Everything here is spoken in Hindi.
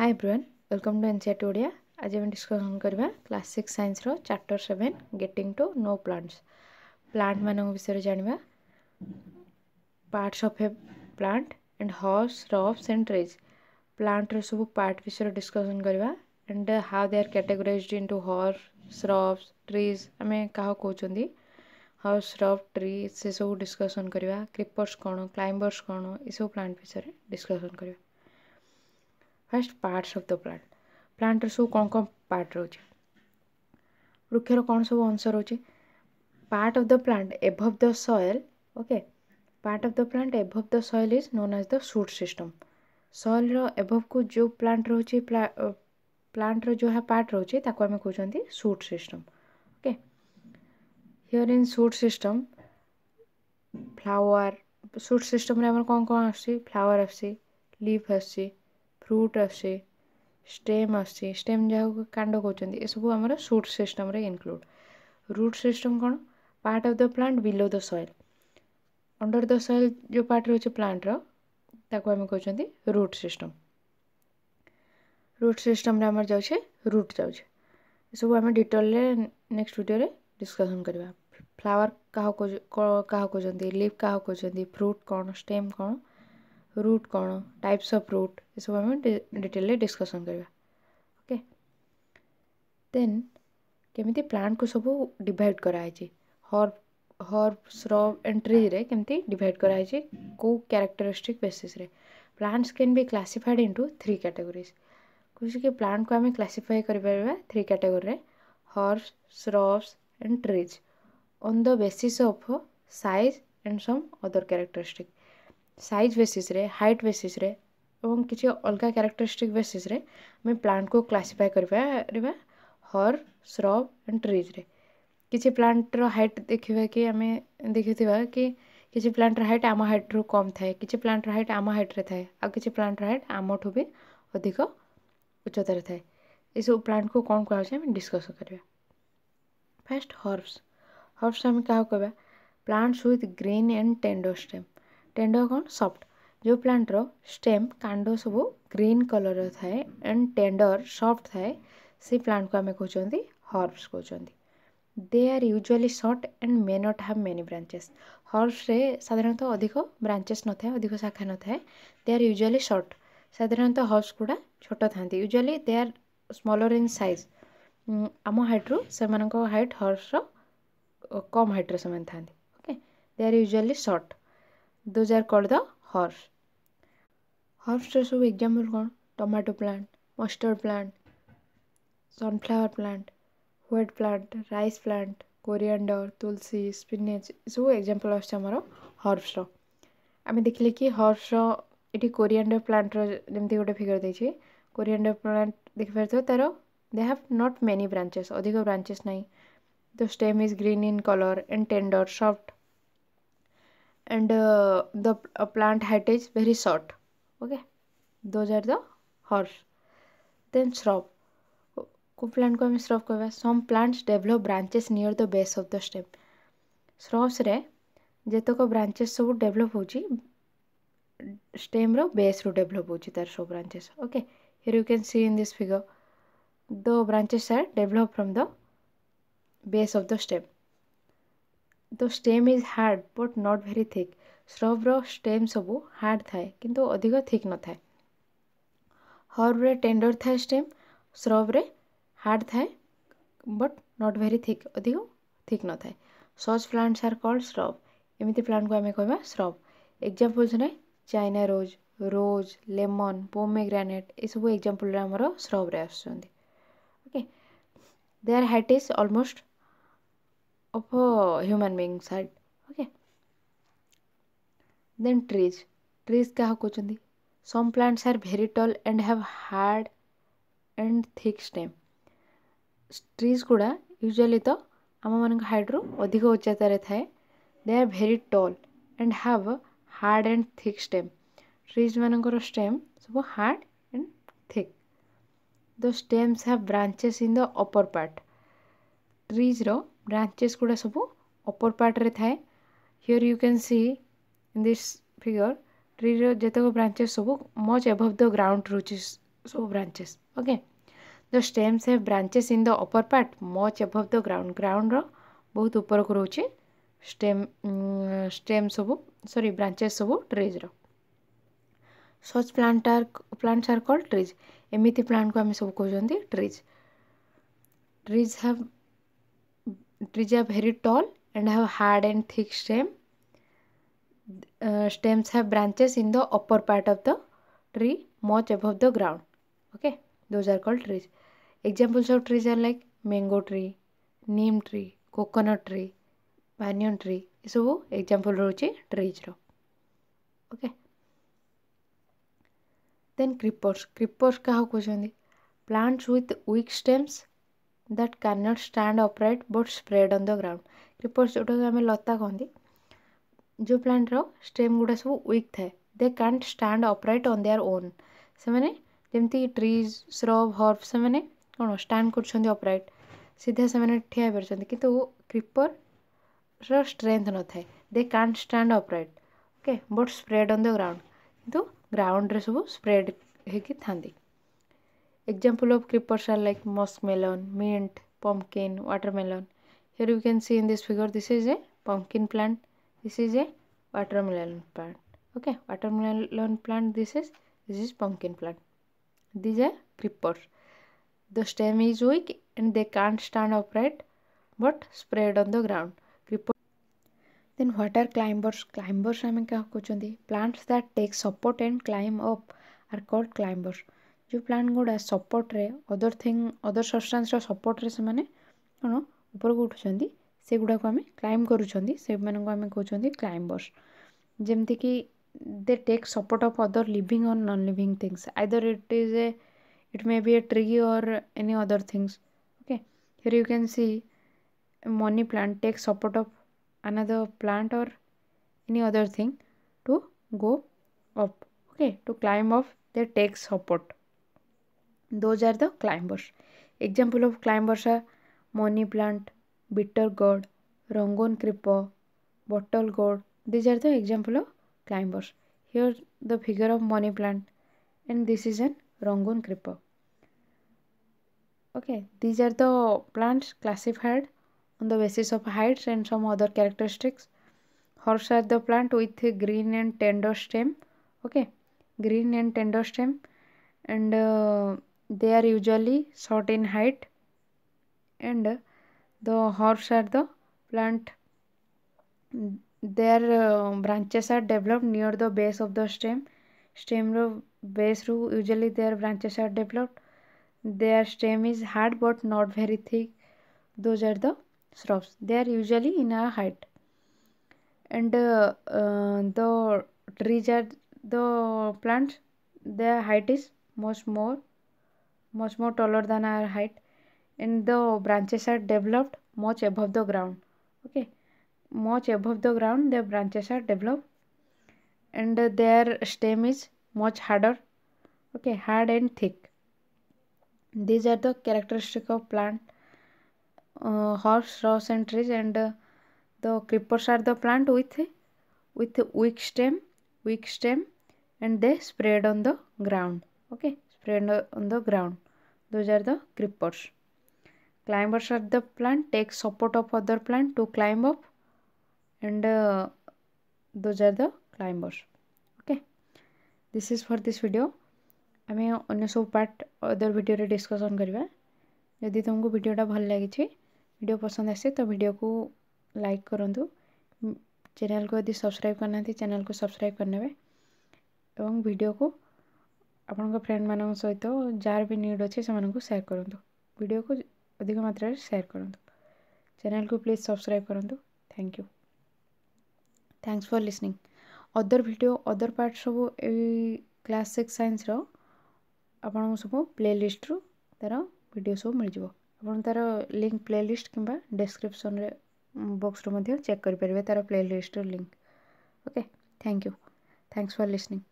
हाय ब्रुआन वेलकम टू एनसीआर ओडिया आज आम डिस्कसन करवा class six science chapter seven getting to know plants plant मान विषय जानवा parts of a plant and herbs shrubs and trees plant सब पार्ट विषय डिस्कसन करवा and how they are categorise into herbs shrubs trees आम कह कौन हर्स रफ ट्रीज से सब डिस्कसन करवा क्रिपर्स कौन क्लाइंबर्स कौन यू प्लांट विषय डिस्कसन करवा first parts of the plant plant सब कौन कौन पार्ट रोज वृक्षर कौन सब अंश रोचे part of the plant above the soil okay part of the plant above the soil is known as the shoot system soil रभव को जो प्लांट रोचे प्लांट रो जो है पार्ट रोचे आम कौन shoot system okay here in shoot system flower shoot system कौन कौन आस फ्लावर आस लिफ आसी ରୁଟ୍ ଆସେ ଷ୍ଟେମ୍ ଆସୁଛି ଷ୍ଟେମ୍ ଯାହାକୁ କାଣ୍ଡ କହୁଛନ୍ତି ଏସବୁ ଆମର ସୁଟ୍ ସିଷ୍ଟମ୍ରେ ଇନକ୍ଲୁଡ଼୍ ରୁଟ୍ ସିଷ୍ଟମ୍ କ'ଣ part of the plant below the soil under the soil ଯେଉଁ ପାର୍ଟ ରହୁଛି ପ୍ଲାଣ୍ଟର ତାକୁ ଆମେ କହୁଛନ୍ତି ରୁଟ୍ ସିଷ୍ଟମ୍ ରୁଟ୍ ସିଷ୍ଟମ୍ରେ ଆମର ଯାଉଛି ରୁଟ୍ ଯାଉଛି ଏସବୁ ଆମେ ଡିଟେଲ୍ରେ ନେକ୍ସଟ ଭିଡ଼ିଓରେ ଡିସ୍କସନ୍ କରିବା ଫ୍ଲାୱାର୍ କାହାକୁ କାହାକୁ କହୁଛନ୍ତି ଲିଫ୍ କାହାକୁ କହୁଛନ୍ତି ଫ୍ରୁଟ୍ କ'ଣ ଷ୍ଟେମ୍ କ'ଣ रुट कौन टाइप्स अफ रुट ये सब आम डिटेल डिस्कसन करवा ओके देन केमी प्लांट को सब डिड कराई हर्ब हर्बस एंट्री केमी डिड कराई को characteristic basis plants can be classified into three categories कृषि प्लांट को आम क्लासीफाए कर three category herb shrubs and trees on the basis of size and some other characteristics size ବେସିସ୍ରେ ହାଇଟ୍ ବେସିସ୍ରେ ଏବଂ କିଛି ଅଲଗା କ୍ୟାରେକ୍ଟରିଷ୍ଟିକ୍ ବେସିସ୍ରେ ଆମେ ପ୍ଲାଣ୍ଟକୁ କ୍ଲାସିଫାଏ କରିପାରିବା ହର୍ ସ୍ରବ୍ ଆଣ୍ଡ ଟ୍ରିଜ୍ରେ କିଛି ପ୍ଲାଣ୍ଟର ହାଇଟ୍ ଦେଖିବା କି ଆମେ ଦେଖିଥିବା କି କିଛି ପ୍ଲାଣ୍ଟର ହାଇଟ୍ ଆମ ହାଇଟ୍ରୁ କମ୍ ଥାଏ କିଛି ପ୍ଲାଣ୍ଟର ହାଇଟ୍ ଆମ ହାଇଟ୍ରେ ଥାଏ ଆଉ କିଛି ପ୍ଲାଣ୍ଟର ହାଇଟ୍ ଆମଠୁ ବି ଅଧିକ ଉଚ୍ଚତାରେ ଥାଏ ଏସବୁ ପ୍ଲାଣ୍ଟକୁ କ'ଣ କୁହାଯାଉଛି ଆମେ ଡିସ୍କସ୍ କରିବା ଫାର୍ଷ୍ଟ ହର୍ବ୍ସ ହର୍ବ୍ସ ଆମେ କାହାକୁ କହିବା plants with green and tender stem tender କ'ଣ ସଫ୍ଟ ଯେଉଁ ପ୍ଲାଣ୍ଟର ଷ୍ଟେମ୍ କାଣ୍ଡ ସବୁ ଗ୍ରୀନ୍ କଲର୍ର ଥାଏ ଆଣ୍ଡ ଟେଣ୍ଡର ସଫ୍ଟ ଥାଏ ସେଇ ପ୍ଲାଣ୍ଟକୁ ଆମେ କହୁଛନ୍ତି ହର୍ବ୍ସ କହୁଛନ୍ତି they are usually short and may not have many branches ହର୍ବ୍ସରେ ସାଧାରଣତଃ ଅଧିକ ବ୍ରାଞ୍ଚେସ୍ ନଥାଏ ଅଧିକ ଶାଖା ନଥାଏ ଦେ ଆର୍ ୟୁଜୁଆଲି ସର୍ଟ ସାଧାରଣତଃ ହର୍ବ୍ସ ଗୁଡ଼ା ଛୋଟ ଥାନ୍ତି usually they are smaller in size ଆମ ହାଇଟ୍ରୁ ସେମାନଙ୍କ ହାଇଟ୍ ହର୍ବ୍ସର କମ୍ ହାଇଟ୍ର ସେମାନେ ଥାନ୍ତି okay they are usually short Those are called the herbs. Herbs ସବୁ example କ'ଣ tomato plant, mustard plant, sunflower plant, wheat plant, rice plant, coriander, tulsi, spinach ଏସବୁ example ଆସୁଛି ଆମର herbsର ଆମେ ଦେଖିଲେ କି herbsର ଏଠି coriander plantର ଯେମିତି ଗୋଟେ figure ଦେଇଛି coriander plant ଦେଖିପାରୁଥିବ ତାର they have not many branches ଅଧିକ branches ନାହିଁ the stem is green in color and tender soft and uh, the uh, plant height is very short okay those are the horse then shrub को प्लांट को आम स्रब कह some plants develop branches near the base of the stem स्रब्सरे ଯେତକ ବ୍ରାଞ୍ଚେସ୍ ସବୁ ଡେଭଲପ୍ ହେଉଛି ଷ୍ଟେମ୍ର ବେସ୍ରୁ ଡେଭଲପ୍ ହେଉଛି ତାର ସବୁ branches okay here you can see in this figure the branches are develop from the base of the stem तो stem is hard but not very thick श्रब्र स्टेम सबू हार्ड थाए कि अधिक थिक् न था हर्ब्रे टेडर थाए स्टेम रे हार्ड थाए बट नॉट भेरी थिक् अधिक थिक् न था such plants are called shrub एमती प्लांट को आम कह श्रब एक्जापल छे China rose rose lemon pomegranate यह सब एक्जापल श्रब्रे आसे their height is almost of a human being side okay then trees trees kya kuchundi some plants are very tall and have hard and thick stem trees kuda usually to ama height ru ମାନଙ୍କ ହାଇଟ୍ରୁ re thae they are very tall and have hard and thick stem trees trees ମାନଙ୍କର ଷ୍ଟେମ୍ ସବୁ hard and thick the stems have branches in the upper part ଟ୍ରିଜ୍ର ब्रांचेस गुड़ा सब अपर पार्ट्रे थाए here you can see in this figure tree रेतक ब्रांचेस सब मच एभव द ग्राउंड रोचे सब branches okay the stems have branches in the upper part much above the ground ground रोत उपरक रोचे स्टेम स्टेम सब सरी ब्रांचेस सब ट्रीज र सच plant are plants are called trees एमती प्लांट को आम सब कहते trees trees have trees are very tall and have hard and thick stem. Uh, stems have branches in the upper part of the tree much above the ground. Okay, those are called trees. Examples of trees are like mango tree, neem tree, coconut tree, banyan tree. ଏସବୁ ଏକ୍ଜାମ୍ପଲ୍ ରହୁଛି ଟ୍ରିଜ୍ର ଓକେ ଦେନ୍ କ୍ରିପର୍ସ କ୍ରିପର୍ସ କାହାକୁ କହୁଛନ୍ତି plants with weak stems that can not stand upright but spread on the ground creepers जोटा आम लता कहते जो प्लांटर स्टेम गुड़ा सब विक् थाए they can't stand upright on their own सेमती ट्रीज हर्ब से मैंने कौन स्टाण करपरइट सीधा से ठिया पार्टी कितु क्रिपर रेन्थ न था they can't stand upright okay but spread on the ground कितना ग्राउंड रे सब स्प्रेड होती Example of creepers are like muskmelon, mint, pumpkin, watermelon. Here you can see in this figure this is a pumpkin plant, this is a watermelon plant. Okay, watermelon plant this is, this is pumpkin plant. These are creepers. The stem is weak and they can't stand upright but spread on the ground. Creeper then what are climbers? Climbers I mean क्या कुछ plants that take support and climb up are called climbers. जो प्लांट गुड़ा सपोर्ट्रे अदर थिंग अदर सबस्टा सपोर्ट्रे से कौन ऊपर को उठुं से गुड़ाक आम क्लैम करुँ आम कौन क्लैमर्स जमती कि they take support of other living और non living things either it is a it may be a tree और any other things okay here you can see money plant take support of another plant और any other thing to go up okay to climb of they take support Those are the climbers. Example of climbers are money plant, bitter gourd, rangoon creeper, bottle gourd. These are the example of climbers. Here the figure of money plant and this is an rangoon creeper. Okay, these are the plants classified on the basis of heights and some other characteristics. Horse are the plant with a green and tender stem. Okay, green and tender stem and uh, they are usually short in height and the horse are the plant their uh, branches are developed near the base of the stem stem base ru usually their branches are developed their stem is hard but not very thick those are the shrubs they are usually in a height and uh, uh, the trees are the plants their height is much more much more taller than our height and the branches are developed much above the ground okay much above the ground the branches are developed and their stem is much harder okay hard and thick these are the characteristic of plant uh, horse rose and trees and uh, the creepers are the plant with with weak stem weak stem and they spread on the ground okay friend on the ground those are the creepers climbers are the plant take support of other plant to climb of and those are the climbers okay this is for this video आम अगर सब पार्ट अदर भिड रे डिस्कसन करवा जदि तुमको भिडटा भल लगी वीडियो पसंद आसे तो वीडियो को लाइक करूँ चैनल को यदि सब्सक्राइब करना चैनल तो को सब्सक्राइब करने वीडियो को ଆପଣଙ୍କ ଫ୍ରେଣ୍ଡମାନଙ୍କ ସହିତ ଯାହାର ବି ନିଡ଼୍ ଅଛି ସେମାନଙ୍କୁ ସେୟାର୍ କରନ୍ତୁ ଭିଡ଼ିଓକୁ ଅଧିକ ମାତ୍ରାରେ ସେୟାର୍ କରନ୍ତୁ ଚ୍ୟାନେଲ୍କୁ ପ୍ଲିଜ୍ ସବସ୍କ୍ରାଇବ୍ କରନ୍ତୁ thank you thanks for listening other video other part ସବୁ ଏଇ କ୍ଲାସ୍ ସିକ୍ସ ସାଇନ୍ସର ଆପଣଙ୍କୁ ସବୁ ପ୍ଲେ ଲିଷ୍ଟରୁ ତା'ର ଭିଡ଼ିଓ ସବୁ ମିଳିଯିବ ଆପଣ ତା'ର ଲିଙ୍କ୍ ପ୍ଲେ ଲିଷ୍ଟ କିମ୍ବା ଡେସ୍କ୍ରିପ୍ସନ୍ରେ ବକ୍ସରୁ ମଧ୍ୟ ଚେକ୍ କରିପାରିବେ ତା'ର ପ୍ଲେ ଲିଷ୍ଟର link okay thank you thanks for listening